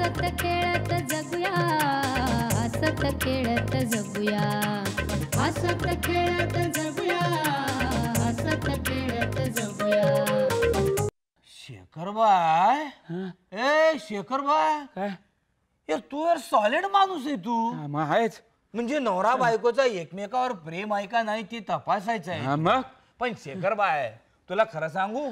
हसत खेळत जगूया हसत खेळत जगूया हसत खेळत जगूया खेळत जगूया ए काय तू सॉलिड माणूस आहे तू आहेच म्हणजे नवरा बायकोचा एकमेकावर प्रेम आहे का नाही ते तपासायचं आहे पण शेखर बाय तुला खरं सांगू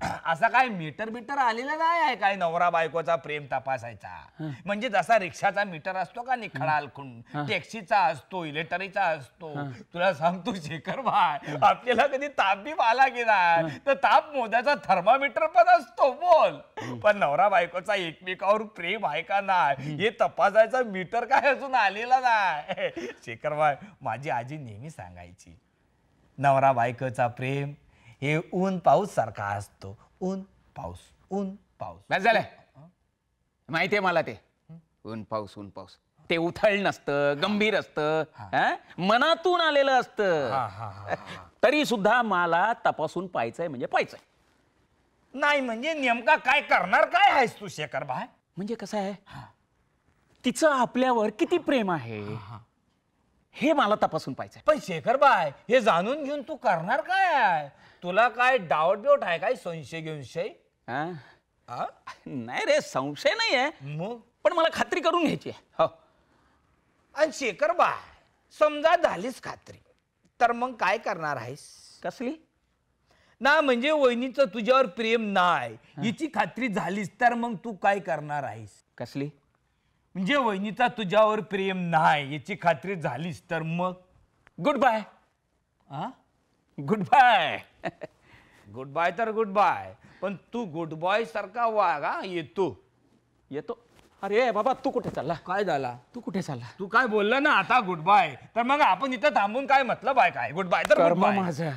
असा काय मीटर बिटर आलेला नाही आहे काय नवरा बायकोचा प्रेम तपासायचा म्हणजे जसा रिक्षाचा मीटर असतो का निखळाल टॅक्सीचा असतो इलेक्ट्रिकचा असतो तुला सांगतो शेखर भाय आपल्याला कधी ताप बी आला की नाही तर ताप मोद्याचा थर्मामीटर पण असतो बोल पण नवरा बायकोचा एकमेकावर प्रेम आहे का नाही हे तपासायचा मीटर काय अजून आलेला नाही शेखर भाय माझी आजी नेहमी सांगायची नवरा बायकोचा प्रेम हे ऊन पाऊस सारखा असतो ऊन पाऊस ऊन पाऊस काय झालं माहिती आहे मला ते ऊन पाऊस ऊन पाऊस ते उथळ नसतं गंभीर असतं मनातून आलेलं असतं तरी सुद्धा मला तपासून पाहायचंय म्हणजे पाहायचंय नाही म्हणजे नेमका काय करणार काय आहेस तू शेखर बाय म्हणजे कसं आहे तिचं आपल्यावर किती प्रेम आहे हे मला तपासून पाहिजे पण शेखर बाय हे जाणून घेऊन तू करणार काय आहे तुला काय डावट बिवट आहे काय संशय घेऊन नाही रे संशय नाही आहे मग पण मला खात्री करून घ्यायची आहे. हो. आणि शेखर बा समजा झालीस खात्री तर मग काय करणार आहेस कसली ना म्हणजे वहिनीचं तुझ्यावर प्रेम नाही याची खात्री झालीस तर मग तू काय करणार आहेस कसली म्हणजे वहिनीचा तुझ्यावर प्रेम नाही याची खात्री झालीस तर मग गुड बाय हा गुड बाय गुड बाय तर गुड बाय पण तू गुड बॉय सारखा वागा येतो येतो अरे बाबा तू कुठे चालला काय झाला तू कुठे चालला तू काय बोलला ना आता गुड बाय तर मग आपण इथं थांबून काय मतलब आहे काय गुड बाय तर कर्म माझं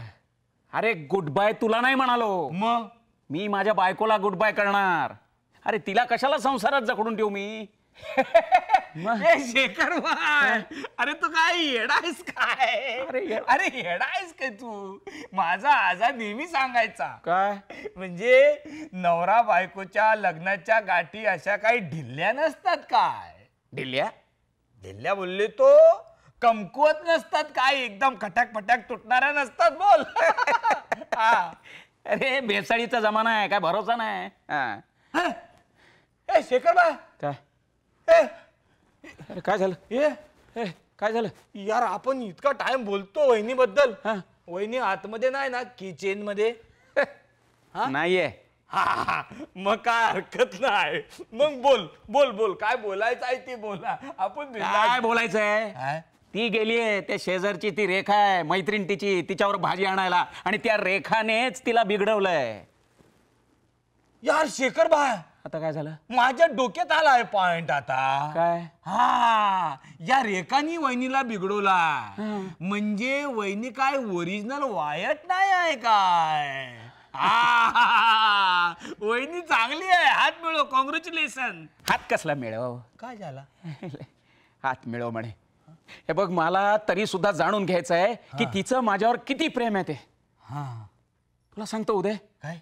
अरे गुड बाय तुला नाही म्हणालो मग मी माझ्या बायकोला गुड बाय करणार अरे तिला कशाला संसारात जखडून ठेवू मी मग? शेखर अरे तू काय येडायस काय अरे अरे येडायस काय तू माझा आजा नेहमी सांगायचा काय म्हणजे नवरा बायकोच्या लग्नाच्या गाठी अशा काही ढिल्ल्या नसतात काय ढिल्ल्या ढिल्ल्या बोलले तो कमकुवत नसतात काय एकदम खटाक फटाक तुटणाऱ्या नसतात बोल अरे बेसाळीचा जमाना आहे काय भरोसा नाही शेखर बा काय काय झालं ये ए काय झालं यार आपण इतका टाइम बोलतो वहिनी बद्दल वहिनी आतमध्ये नाही ना किचन मध्ये नाहीये हा, मग काय हरकत नाही मग बोल बोल बोल काय बोलायचं आहे ती बोला आपण काय बोलायचं बोलायचंय ती ती गेलीये त्या शेजारची ती रेखा आहे मैत्रीण तिची तिच्यावर भाजी आणायला आणि त्या रेखानेच तिला बिघडवलंय यार शेखर भाय आता काय झालं माझ्या डोक्यात आलाय पॉइंट आता काय हा या रेखानी वहिनीला बिघडवला म्हणजे वहिनी काय ओरिजिनल वायट नाही आहे काय वहिनी चांगली आहे हात मिळव कॉंग्रॅच्युलेशन हात कसला मिळव काय झाला हात मिळव म्हणे हे बघ मला तरी सुद्धा जाणून घ्यायचं आहे की तिचं माझ्यावर किती प्रेम आहे ते हा तुला सांगतो उदय काय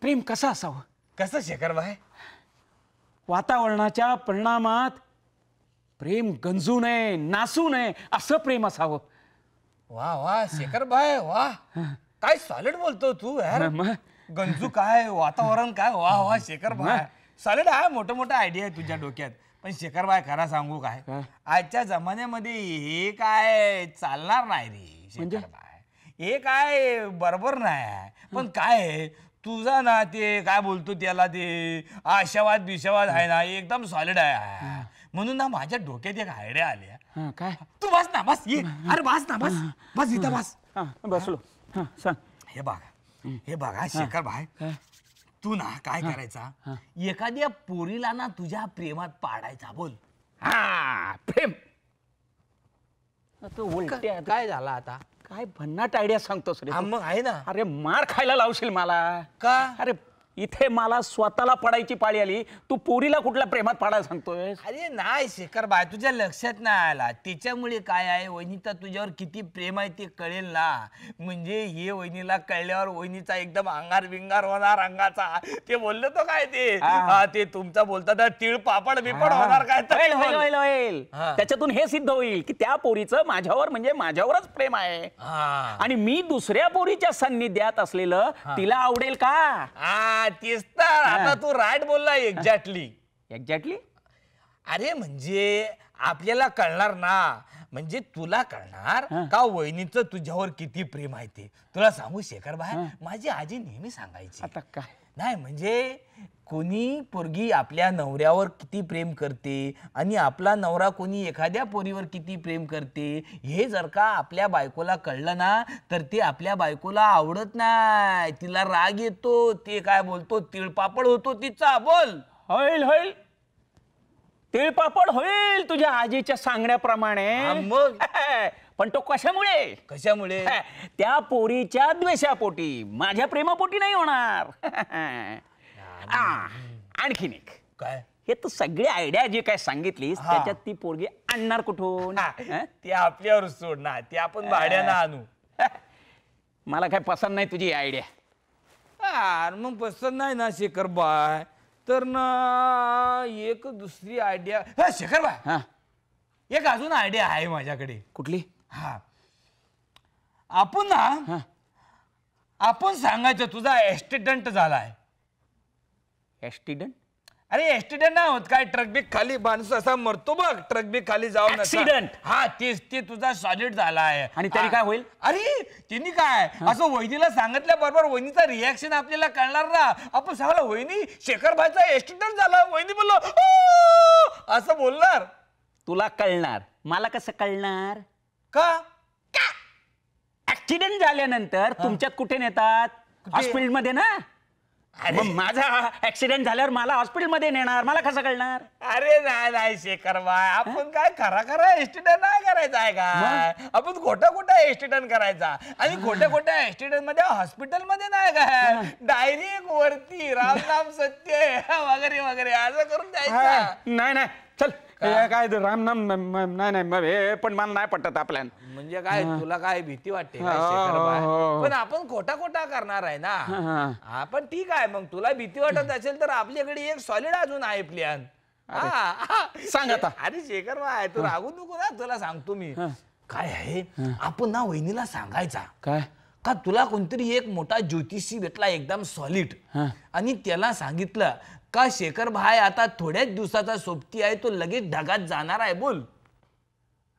प्रेम कसं असावं कसं शेखर भाई वातावरणाच्या परिणामात प्रेम गंजू नये नासू नये असं प्रेम असावं वा वा शेखर बाय वा काय सॉलिड बोलतो तू यार गंजू काय वातावरण काय वा वा शेखर बाय सॉलिड आहे मोठ मोठा आयडिया आहे तुझ्या डोक्यात पण शेखर बाय खरा सांगू काय आजच्या जमान्यामध्ये हे काय चालणार नाही रे म्हणजे? शेखर बाय हे काय बरोबर नाही पण काय तुझा ना ते काय बोलतो त्याला ते आशावाद बिशावाद आहे ना एकदम सॉलिड आहे म्हणून ना माझ्या डोक्यात एक आयडिया आल्या काय तू बस ना बस ये अरे बस ना बस बस इथं बस बसलो सांग हे बघा हे बघा शेखर भाई तू ना काय करायचा एखाद्या पोरीला ना तुझ्या प्रेमात पाडायचा बोल हा प्रेम तो उलट काय झाला आता काय भन्नाट आयडिया सांगतोस रे मग आहे ना अरे मार खायला लावशील मला का अरे इथे मला स्वतःला पडायची पाळी आली तू पोरीला कुठल्या प्रेमात पाडायला सांगतोय अरे नाही शेखर बाय तुझ्या लक्षात नाही आला तिच्यामुळे काय आहे वहिनीचा तुझ्यावर किती प्रेम आहे ते कळेल ना म्हणजे हे वहिनीला कळल्यावर वहिनीचा एकदम अंगार विंगार होणार अंगाचा ते बोललो तो काय ते हा, ते तुमचा बोलता तर तिळ पापड बिपड होणार काय होईल, होईल, होईल, त्याच्यातून हे सिद्ध होईल की त्या पोरीचं माझ्यावर म्हणजे माझ्यावरच प्रेम आहे आणि मी दुसऱ्या पोरीच्या सान्निध्यात असलेलं तिला आवडेल का तर आता तू राईट बोलला एक्झॅक्टली एक्झॅक्टली अरे म्हणजे आपल्याला कळणार ना म्हणजे तुला कळणार का वहिनीचं तुझ्यावर किती प्रेम आहे ते तुला सांगू शेखर भाई माझी आजी नेहमी सांगायची आता काय नाही म्हणजे कोणी पोरगी आपल्या नवऱ्यावर किती प्रेम करते आणि आपला नवरा कोणी एखाद्या पोरीवर किती प्रेम करते हे जर का आपल्या बायकोला कळलं ना तर ते आपल्या बायकोला आवडत नाही तिला राग येतो ते काय बोलतो तिळपापड होतो तिचा बोल होईल होईल तिळपापड होईल तुझ्या आजीच्या सांगण्याप्रमाणे मग पण तो कशामुळे कशामुळे त्या पोरीच्या द्वेषापोटी माझ्या प्रेमापोटी नाही होणार आणखीन एक काय हे तू सगळी आयडिया जी काय सांगितलीस त्याच्यात ती पोरगी आणणार कुठून हं? ते आपल्यावर सोड ना ते आपण भाड्यानं आणू मला काय पसंत नाही तुझी आयडिया मग पसंत नाही ना शेखर बाय तर ना एक दुसरी आयडिया हा शेखर बाय हा एक अजून आयडिया आहे माझ्याकडे कुठली हा आपण ना आपण सांगायचं तुझा ॲक्सिडेंट झालाय ॲक्सिडेंट अरे ऍक्सिडेंट ना होत काय ट्रक बी खाली माणूस असा मरतो बघ ट्रक बी खाली जाऊन ऍक्सिडेंट हा तेच ते तुझा सॉलिड झाला आहे आणि तरी काय होईल अरे तिने काय असं वहिनीला बरोबर वहिनीचा रिॲक्शन आपल्याला कळणार ना आपण सांगला वहिनी शेखर भाईचा ऍक्सिडेंट झाला वहिनी बोललो असं बोलणार तुला कळणार मला कसं कळणार का ऍक्सिडेंट झाल्यानंतर तुमच्यात कुठे नेतात मध्ये ना मग माझा ऍक्सिडेंट झाल्यावर मला हॉस्पिटल मध्ये नेणार मला कसं कळणार अरे नाही शेखर बाय आपण काय खरा खरा एक्सिडेंट नाही करायचा आहे का आपण खोटा खोटा एक्सिडेंट करायचा आणि खोट्या खोट्या ऍक्सिडेंट मध्ये हॉस्पिटल मध्ये नाही का डायरेक्ट वरती राम राम सत्य वगैरे वगैरे असं करून जायचं नाही नाही चल काय राम नाम नाही नाही हे पण मला नाही पटत आपल्या म्हणजे काय तुला काय भीती वाटते हो, हो, हो. पण आपण खोटा खोटा करणार आहे ना आपण पण ठीक आहे मग तुला भीती वाटत असेल तर आपल्याकडे एक सॉलिड अजून आहे प्लॅन सांग आता. अरे शेखर बाय तू रागू नको ना तुला सांगतो मी काय आहे आपण ना वहिनीला सांगायचा काय का तुला कोणतरी एक मोठा ज्योतिषी भेटला एकदम सॉलिड आणि त्याला सांगितलं का शेखर भाई आता थोड्याच दिवसाचा सोबती आहे तो लगेच ढगात जाणार आहे बोल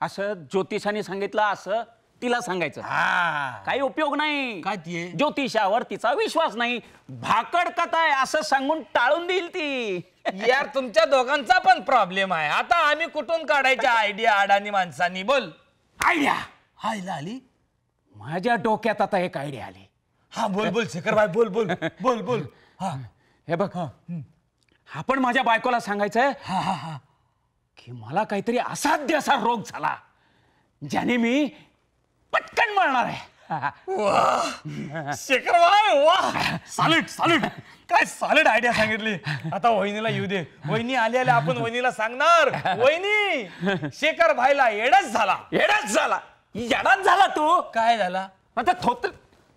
असं ज्योतिषाने सांगितलं असं तिला सांगायचं हा काही उपयोग नाही काय ज्योतिषावर तिचा विश्वास नाही भाकड कथा आहे असं सांगून टाळून देईल ती यार तुमच्या दोघांचा पण प्रॉब्लेम आहे आता आम्ही कुठून काढायच्या आयडिया अडाणी माणसांनी बोल आयडिया हायला आली माझ्या डोक्यात आता एक आयडिया आली हा बोल बोल शेखर भाई बोल बोल बोल बोल हा हे बघ हा आपण माझ्या बायकोला सांगायचंय की मला काहीतरी असाध्य असा रोग झाला ज्याने मी पटकन मरणार आहे शेखर वा सॉलिड सॅलिड काय सॉलिड आयडिया सांगितली आता वहिनीला येऊ दे वहिनी आली आल्या आपण वहिनीला सांगणार वहिनी शेखर भाईला येडच झाला एडच झाला एडाच झाला तू काय झाला आता थोत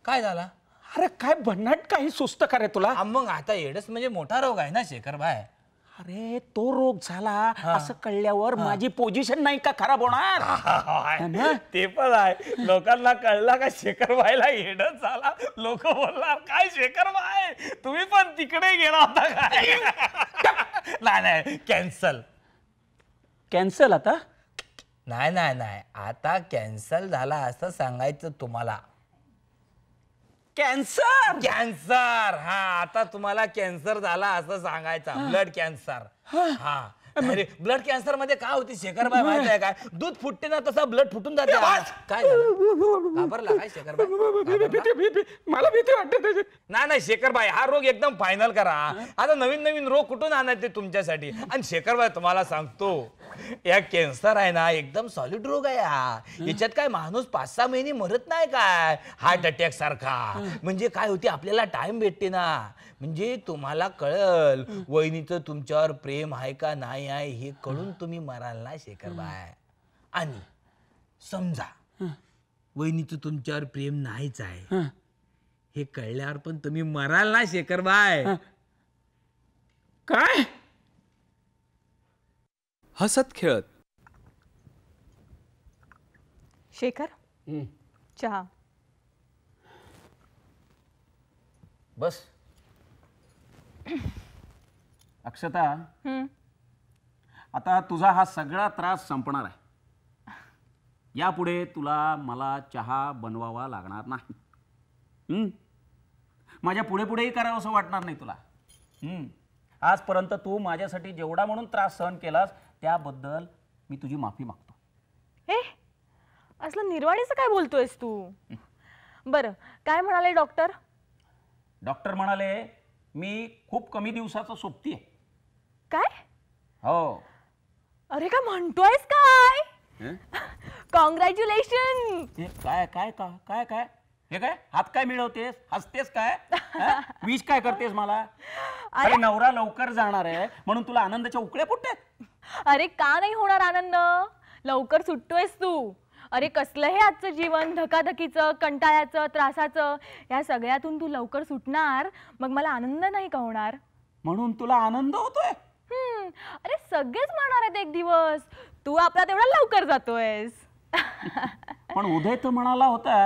काय झाला अरे काय भन्नाट काही सुस्त का तुला मग आता एडस म्हणजे मोठा रोग आहे ना शेखर भाय अरे तो रोग झाला असं कळल्यावर माझी पोझिशन नाही का खराब होणार ते पण आहे लोकांना कळला का शेखर भाईला एडच झाला लोक बोलणार काय शेखर भाई तुम्ही पण तिकडे गेला होता काय नाही नाही कॅन्सल कॅन्सल आता नाही नाही नाही आता कॅन्सल झाला असं सांगायचं तुम्हाला कॅन्सर कॅन्सर हा आता तुम्हाला कॅन्सर झाला असं सांगायचं ब्लड कॅन्सर हा अरे ब्लड कॅन्सर मध्ये काय होती शेखरबाई माहित आहे काय दूध फुटते ना तसा ब्लड फुटून जाते काय झालं? काय मला भीती वाटते त्याची नाही नाही शेखरबाई हा रोग एकदम फायनल करा आता नवीन नवीन रोग कुठून आणायचे तुमच्यासाठी आणि शेखरबाई तुम्हाला सांगतो या कॅन्सर आहे ना एकदम सॉलिड रोग आहे याच्यात काय माणूस पाच सहा महिने मरत नाही काय हार्ट अटॅक सारखा म्हणजे काय होते आपल्याला टाइम भेटते ना म्हणजे तुम्हाला कळल वहिनीचं तुमच्यावर प्रेम आहे का नाही आहे हे कळून तुम्ही मराल ना शेखर बाय आणि समजा वहिनीचं तुमच्यावर प्रेम नाहीच आहे हे कळल्यावर पण तुम्ही मराल ना शेखर बाय काय हसत खेळत शेखर चहा बस अक्षता आता तुझा हा सगळा त्रास संपणार आहे यापुढे तुला मला चहा बनवावा लागणार नाही हम्म माझ्या पुढे पुढेही करावं असं वाटणार नाही तुला हम्म आजपर्यंत तू माझ्यासाठी जेवढा म्हणून त्रास सहन केलास त्याबद्दल मी तुझी माफी मागतो हे असलं निर्वाणीचं काय बोलतोयस तू बर काय म्हणाले डॉक्टर डॉक्टर म्हणाले मी खूप कमी दिवसाचं सोपतीये काय हो अरे का म्हणतोयस काय कॉंग्रॅच्युलेशन काय काय काय काय काय हे काय हात काय मिळवतेस हसतेस काय विष काय करतेस मला अरे नवरा लवकर जाणार आहे म्हणून तुला आनंदाच्या उकळ्या फुटतात अरे का नाही होणार आनंद लवकर सुटतोयस तू अरे कसलं हे आजचं जीवन धकाधकीचं कंटाळ्याचं त्रासाचं या सगळ्यातून तू लवकर सुटणार मग मला आनंद नाही का होणार म्हणून तुला आनंद होतोय अरे सगळेच म्हणणार आहेत एक दिवस तू आपला तेवढा लवकर जातोयस पण उदय तर म्हणाला होता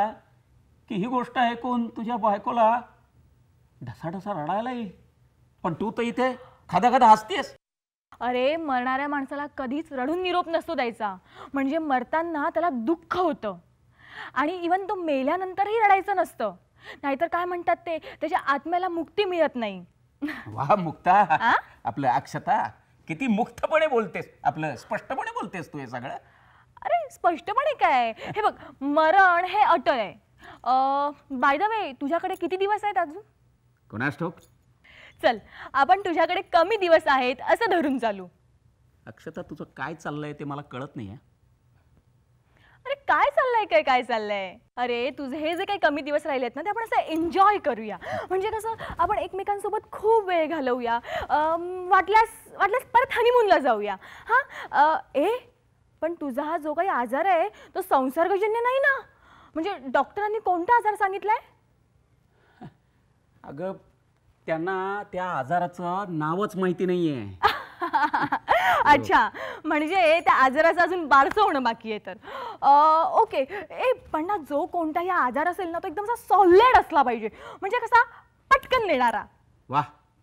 की ही गोष्ट ऐकून तुझ्या बायकोला ढसाढसा रडायला येईल पण तू तर इथे खादा खादा हसतेस अरे मरणाऱ्या माणसाला कधीच रडून निरोप नसतो द्यायचा म्हणजे मरताना त्याला दुःख होतं आणि इवन तो मेल्यानंतरही रडायचं नसतं नाहीतर काय म्हणतात ते त्याच्या आत्म्याला मुक्ती मिळत नाही वा मुक्ता आपलं अक्षता किती मुक्तपणे बोलतेस आपलं स्पष्टपणे बोलतेस तू हे सगळं अरे स्पष्टपणे काय हे बघ मरण हे अटल आहे बाय द वे तुझ्याकडे किती दिवस आहेत अजून कोणास ठोक चल आपण तुझ्याकडे कमी दिवस आहेत असं धरून चालू अक्षता तुझं काय चाललंय ते मला कळत नाही अरे काय चाललंय काय काय चाललंय अरे तुझे हे जे काही कमी दिवस राहिले आहेत ना ते आपण असं एन्जॉय करूया म्हणजे कसं आपण एकमेकांसोबत खूप वेळ घालवूया वाटल्यास वाटल्यास परत हनीमूनला जाऊया हा ए पण तुझा हा जो काही आजार आहे तो संसर्गजन्य नाही ना म्हणजे डॉक्टरांनी कोणता आजार सांगितलाय अगं त्यांना त्या आजाराचं नावच माहिती नाहीये अच्छा म्हणजे त्या आजाराचं अजून बारसं होणं बाकी आहे तर ओके ए पण ना जो कोणताही आजार असेल ना तो एकदम असा सॉलिड असला पाहिजे म्हणजे कसा पटकन नेणारा वा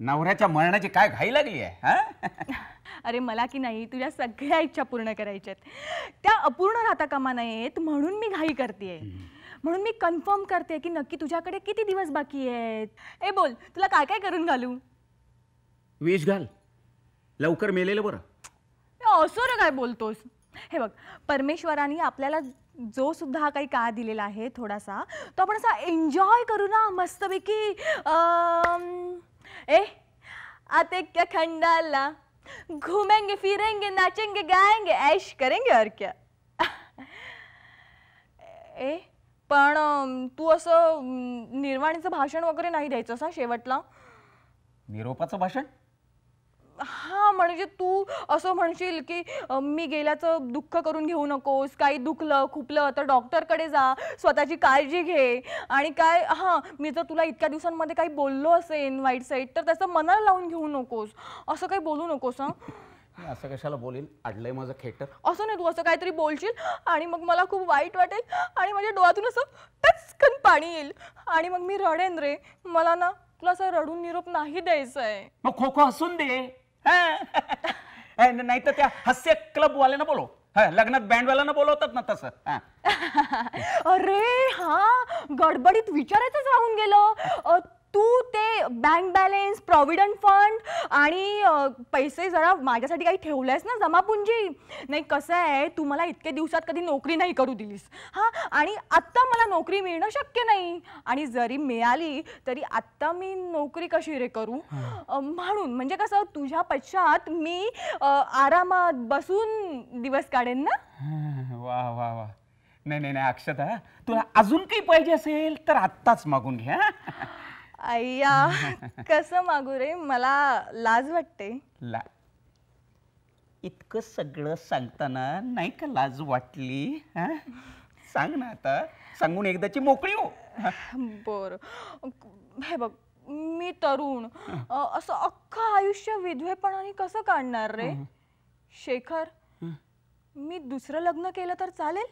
नवऱ्याच्या मरणाची काय घाई लागली आहे अरे मला की नाही तुझ्या सगळ्या इच्छा पूर्ण करायच्या त्या अपूर्ण राहता कामा नाहीत म्हणून मी घाई करतेय म्हणून मी कन्फर्म करते की नक्की तुझ्याकडे किती दिवस बाकी आहेत ए बोल तुला काय काय करून घालू विष घाल लवकर मेलेलं बरं असं काय बोलतोस हे बघ परमेश्वराने आपल्याला जो सुद्धा काही का दिलेला आहे थोडासा तो आपण असा एन्जॉय करू ना मस्तपैकी ए आते क्या खंडाला घुमेंगे फिरेंगे नाचेंगे गायंगे ऐश करेंगे और क्या ए पण तू असं निर्वाणीचं भाषण वगैरे नाही द्यायचं असा शेवटला निरोपाचं भाषण हा म्हणजे तू असं म्हणशील की मी गेल्याचं दुःख करून घेऊ नकोस काही दुखलं खुपलं तर डॉक्टरकडे जा स्वतःची काळजी घे आणि काय हा मी जर तुला इतक्या दिवसांमध्ये काही बोललो असेन वाईट साईड तर त्याचं मनाला लावून घेऊ नकोस असं काही बोलू नकोस हां असं कशाला बोलील अडलंय माझं खेटर असं नाही तू असं काहीतरी बोलशील आणि मग मला खूप वाईट वाटेल आणि माझ्या डोळ्यातून असं टचकन पाणी येईल आणि मग मी रडेन रे मला ना तुला असं रडून निरोप नाही द्यायचंय मग खो खो हसून दे नाही तर त्या हास्य क्लब वाल्यानं बोलो बँड लग्नात बँडवाल्यानं बोलवतात ना तसं अरे हा गडबडीत विचारायचंच राहून गेलो तू ते बँक बॅलेन्स प्रॉव्हिडंट फंड आणि पैसे जरा माझ्यासाठी काही ठेवलंयस ना ना जमापुंजी नाही कसं आहे तू मला इतके दिवसात कधी नोकरी नाही करू दिलीस हा आणि आत्ता मला नोकरी मिळणं शक्य नाही आणि जरी मिळाली तरी आत्ता मी नोकरी कशी रे करू म्हणून म्हणजे कसं तुझ्या पश्चात मी आरामात बसून दिवस काढेन ना वा वा वा नाही नाही नाही अक्षता तुला अजून काही पाहिजे असेल तर आत्ताच मागून घ्या अय्या कसं मागू रे मला लाज वाटते ला इतकं सगळं सांगताना नाही का लाज वाटली सांग ना आता सांगून एकदाची मोकळी हो बर हे बघ मी तरुण असं अख्खं आयुष्य विधवेपणाने कसं काढणार रे शेखर मी दुसरं लग्न केलं तर चालेल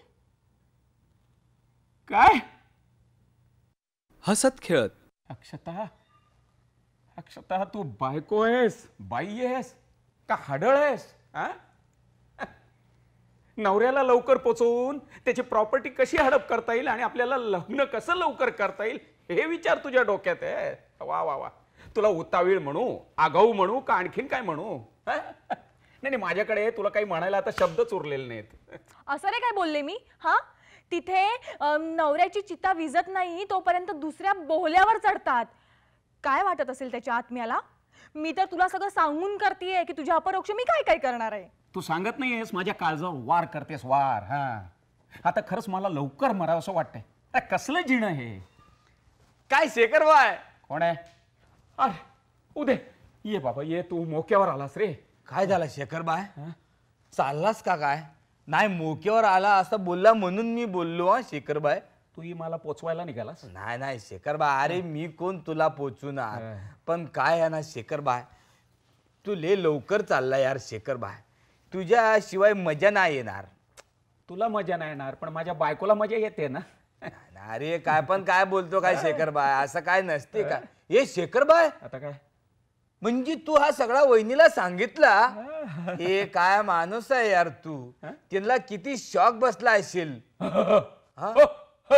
काय हसत खेळत अक्षता अक्षता तू बायको आहेस बाई आहेस का हाडळ आहेस नवऱ्याला लवकर पोचवून त्याची प्रॉपर्टी कशी हडप करता येईल आणि आपल्याला लग्न कसं लवकर करता येईल हे विचार तुझ्या डोक्यात आहे वा वा वा तुला उतावीळ म्हणू आगाऊ म्हणू का आणखीन काय म्हणू नाही नाही माझ्याकडे तुला काही म्हणायला आता शब्दच उरलेले नाहीत असं नाही काय बोलले मी हा तिथे नवऱ्याची चिता विजत नाही तोपर्यंत दुसऱ्या बोहल्यावर चढतात काय वाटत असेल त्याच्या आत्म्याला मी तर तुला सगळं सांगून करतेय की तुझ्या अपरोक्ष मी काय काय करणार आहे तू सांगत नाहीयेस माझ्या काळजावर वार करतेस वार हा आता खरंच मला लवकर मराव असं वाटतंय कसलं जिणं हे काय शेखर बाय कोण आहे अरे उदे ये बाबा ये तू मोक्यावर आलास रे काय झालं शेखर बाय चाललास का काय नाही मोक्यावर आला असं बोलला म्हणून मी बोललो हा शेखरबाय तू ही मला पोचवायला निघालास नाही नाही शेखरबाय अरे मी कोण तुला पोचून पण काय आहे ना शेखरबाय तू ले लवकर चालला यार शेखरबाय तुझ्याशिवाय मजा नाही येणार तुला मजा नाही येणार पण माझ्या बायकोला मजा येते ना अरे काय पण काय बोलतो काय शेखरबाय असं काय नसते का हे शेखरबाय आता काय म्हणजे तू हा सगळा वहिनीला सांगितला हे काय माणूस आहे यार तू त्यांना किती शॉक बसला असेल हो.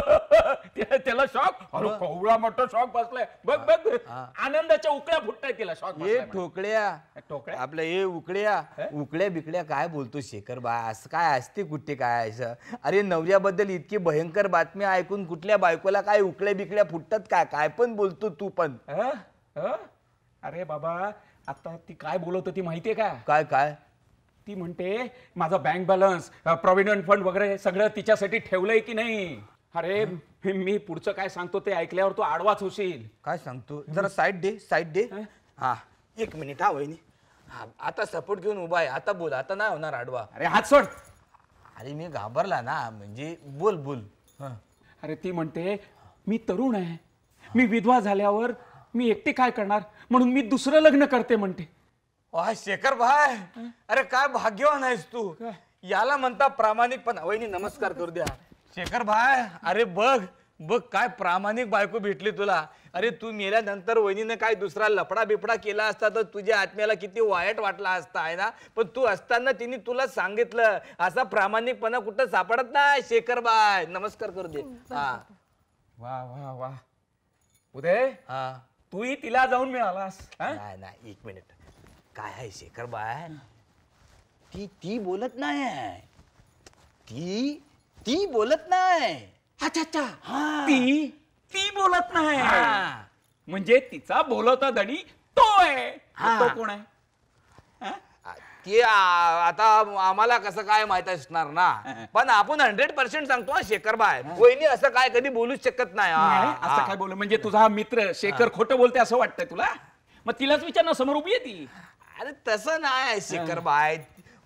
त्याला शॉक कवळा मोठा शॉक बसलाय बघ बघ आनंदाच्या उकळ्या फुटताय तिला शॉक हे ठोकळ्या ठोकळ्या आपल्या हे उकड्या उकड्या बिकड्या काय बोलतो शेखर बा असं काय असते कुठे काय असं अरे नवऱ्याबद्दल इतकी भयंकर बातमी ऐकून कुठल्या बायकोला काय उकड्या बिकड्या फुटतात काय काय पण बोलतो तू पण अरे बाबा आता ती काय बोलत होती माहितीये का काय काय ती म्हणते माझा बँक बॅलन्स प्रॉव्हिडंट फंड वगैरे सगळं तिच्यासाठी ठेवलंय की नाही अरे मी- पुढचं काय सांगतो ते ऐकल्यावर तू आडवाच होशील काय सांगतो जरा साईड डे साईड डे हा एक मिनिट हा वहिनी हा आता सपोर्ट घेऊन उभा आहे आता बोल आता नाही होणार आडवा अरे हात सोड अरे मी घाबरला ना म्हणजे बोल बोल अरे ती म्हणते मी तरुण आहे मी विधवा झाल्यावर मी एकटी काय करणार म्हणून मी दुसरं लग्न करते म्हणते वा शेखर भाय अरे काय भाग्यवान आहेस तू याला म्हणता प्रामाणिकपणा वहिनी नमस्कार करू द्या शेखर भाय अरे बघ बघ काय प्रामाणिक बायको भेटली तुला अरे तू मेल्यानंतर वहिनीनं काय दुसरा लपडा बिपडा केला असता तर तुझ्या आत्म्याला किती वाईट वाटला असता आहे ना पण तू असताना तिने तुला सांगितलं असा प्रामाणिकपणा कुठं सापडत नाही शेखर बाय नमस्कार करू दे हो, हा वा वा वा उदय हा तूही तिला जाऊन मिळालास एक मिनिट काय आहे शेखर बाय ती ती बोलत नाही ती ती बोलत नाही अच्छा अच्छा हा. ती ती बोलत नाही म्हणजे तिचा बोलवता धणी तो आहे तो कोण आहे की आता आम्हाला कसं काय माहित असणार ना पण आपण हंड्रेड पर्सेंट सांगतो शेखर बाय कोणी असं काय कधी बोलूच शकत नाही असं काय बोल म्हणजे तुझा हा मित्र शेखर खोटं बोलते असं वाटतंय तुला मग तिलाच विचार ना समोर उभी ती अरे तसं नाही शेखर बाय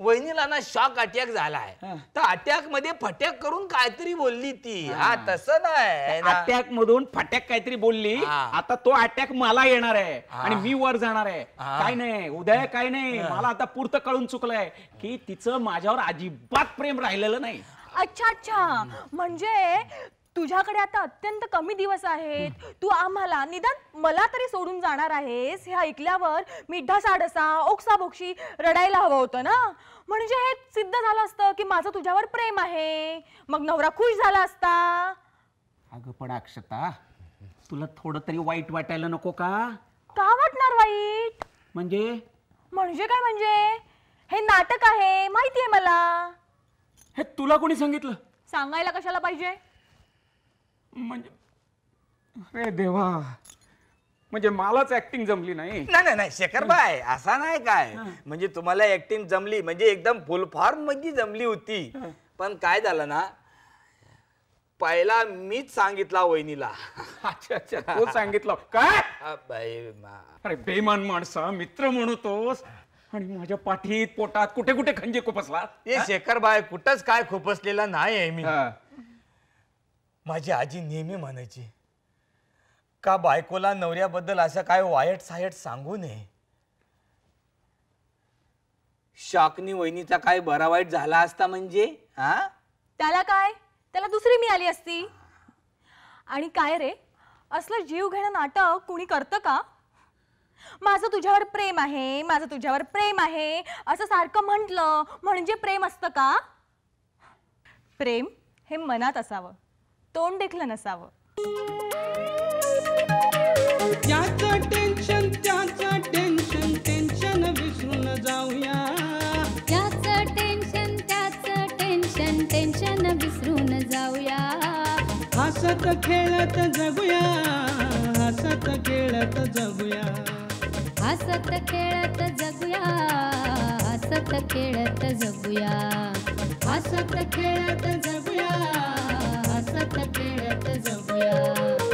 वहिनीला ना शॉक अटॅक झालाय तर अटॅक मध्ये फटॅक करून काहीतरी बोलली ती हा तसं नाही अटॅक मधून फटॅक काहीतरी बोलली आता तो अटॅक मला येणार आहे आणि मी वर जाणार आहे काय नाही उदय काय नाही मला आता पुरत कळून चुकलंय की तिचं माझ्यावर अजिबात प्रेम राहिलेलं नाही अच्छा अच्छा म्हणजे तुझ्याकडे आता अत्यंत कमी दिवस आहेत तू आम्हाला निदान मला तरी सोडून जाणार आहेस हे ऐकल्यावर मी साडसा ओक्सा बोक्षी रडायला हवं होतं ना म्हणजे हे सिद्ध झालं असतं की माझं तुझ्यावर प्रेम आहे मग नवरा खुश झाला असता अगं पण अक्षता तुला थोडं तरी वाईट वाटायला नको का का वाटणार वाईट म्हणजे म्हणजे काय म्हणजे हे नाटक आहे माहिती आहे मला हे तुला कोणी सांगितलं सांगायला कशाला पाहिजे म्हणजे अरे देवा म्हणजे मलाच ऍक्टिंग जमली नाही नाही नाही, शेखर असा नाही काय म्हणजे तुम्हाला ऍक्टिंग जमली म्हणजे एकदम फुल फॉर्म मध्ये जमली होती पण काय झालं ना पहिला मीच सांगितला वहिनीला अच्छा अच्छा तू सांगितलं काय बाई, अरे बेमान माणसा मित्र म्हणतोस आणि माझ्या पाठीत पोटात कुठे कुठे खंजे खुपसला हे बाय कुठंच काय खुपसलेला नाही आहे मी माझी आजी नेहमी म्हणायची का बायकोला नवऱ्याबद्दल असं काय वायट सायट सांगू नये शाकनी वहिनीचा काय बरा वाईट झाला असता म्हणजे हा त्याला काय त्याला दुसरी मिळाली असती आणि काय रे असलं जीव घेणं नाटक कुणी करतं का माझं तुझ्यावर प्रेम आहे माझं तुझ्यावर प्रेम आहे असं सारखं म्हटलं म्हणजे प्रेम असतं का प्रेम हे मनात असावं तोंड देखलं नसावं याचं टेन्शन त्याचं टेन्शन टेन्शन विसरून जाऊया याचं टेन्शन त्याचं टेन्शन टेन्शन विसरून जाऊया हसत खेळत जगूया हसत खेळत जगूया हसत खेळत जगूया हसत खेळत जगूया हसत खेळत जगूया Thank you.